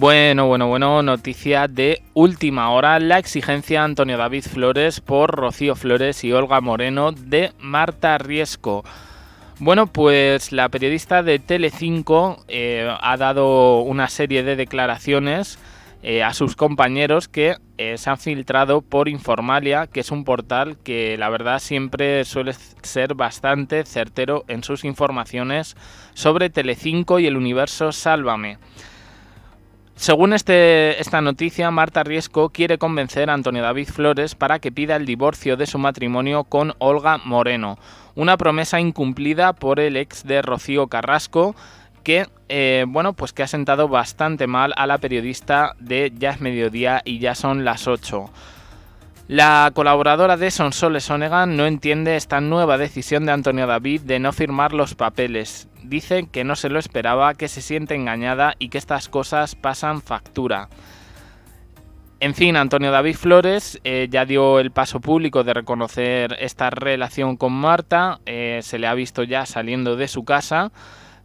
Bueno, bueno, bueno, noticia de última hora, la exigencia Antonio David Flores por Rocío Flores y Olga Moreno de Marta Riesco. Bueno, pues la periodista de Telecinco eh, ha dado una serie de declaraciones eh, a sus compañeros que eh, se han filtrado por Informalia, que es un portal que la verdad siempre suele ser bastante certero en sus informaciones sobre Telecinco y el universo Sálvame. Según este, esta noticia, Marta Riesco quiere convencer a Antonio David Flores para que pida el divorcio de su matrimonio con Olga Moreno, una promesa incumplida por el ex de Rocío Carrasco, que eh, bueno, pues que ha sentado bastante mal a la periodista de Ya es mediodía y ya son las 8. La colaboradora de Sonsoles Onegan no entiende esta nueva decisión de Antonio David de no firmar los papeles. Dice que no se lo esperaba, que se siente engañada y que estas cosas pasan factura. En fin, Antonio David Flores eh, ya dio el paso público de reconocer esta relación con Marta, eh, se le ha visto ya saliendo de su casa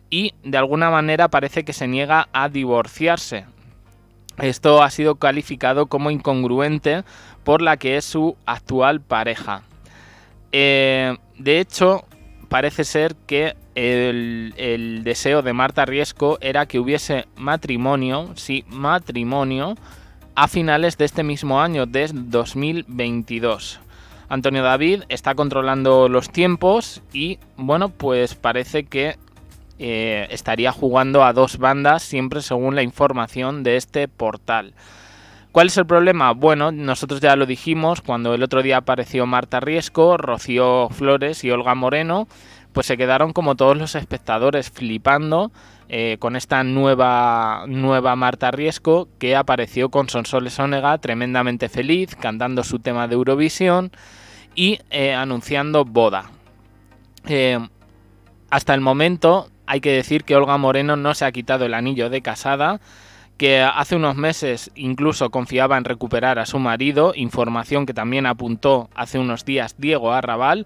y de alguna manera parece que se niega a divorciarse. Esto ha sido calificado como incongruente por la que es su actual pareja. Eh, de hecho, parece ser que el, el, deseo de Marta Riesco era que hubiese matrimonio, sí, matrimonio, a finales de este mismo año, de 2022. Antonio David está controlando los tiempos y, bueno, pues parece que eh, estaría jugando a dos bandas siempre según la información de este portal. ¿Cuál es el problema? Bueno, nosotros ya lo dijimos cuando el otro día apareció Marta Riesco, Rocío Flores y Olga Moreno, pues se quedaron como todos los espectadores flipando eh, con esta nueva, nueva Marta Riesco que apareció con Sonsoles Onega tremendamente feliz, cantando su tema de Eurovisión y eh, anunciando boda. hasta el momento hay que decir que Olga Moreno no se ha quitado el anillo de casada, que hace unos meses incluso confiaba en recuperar a su marido, información que también apuntó hace unos días Diego Arrabal,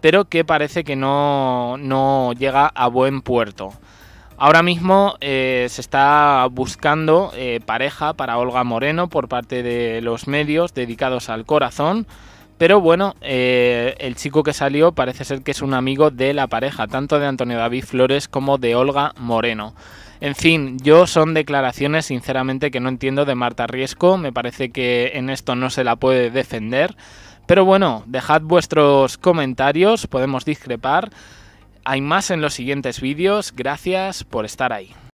pero que parece que no, no llega a buen puerto. Ahora mismo eh, se está buscando eh, pareja para Olga Moreno por parte de los medios dedicados al corazón. Pero bueno, eh, el chico que salió parece ser que es un amigo de la pareja, tanto de Antonio David Flores como de Olga Moreno. En fin, yo son declaraciones sinceramente que no entiendo de Marta Riesco, me parece que en esto no se la puede defender. Pero bueno, dejad vuestros comentarios, podemos discrepar. Hay más en los siguientes vídeos, gracias por estar ahí.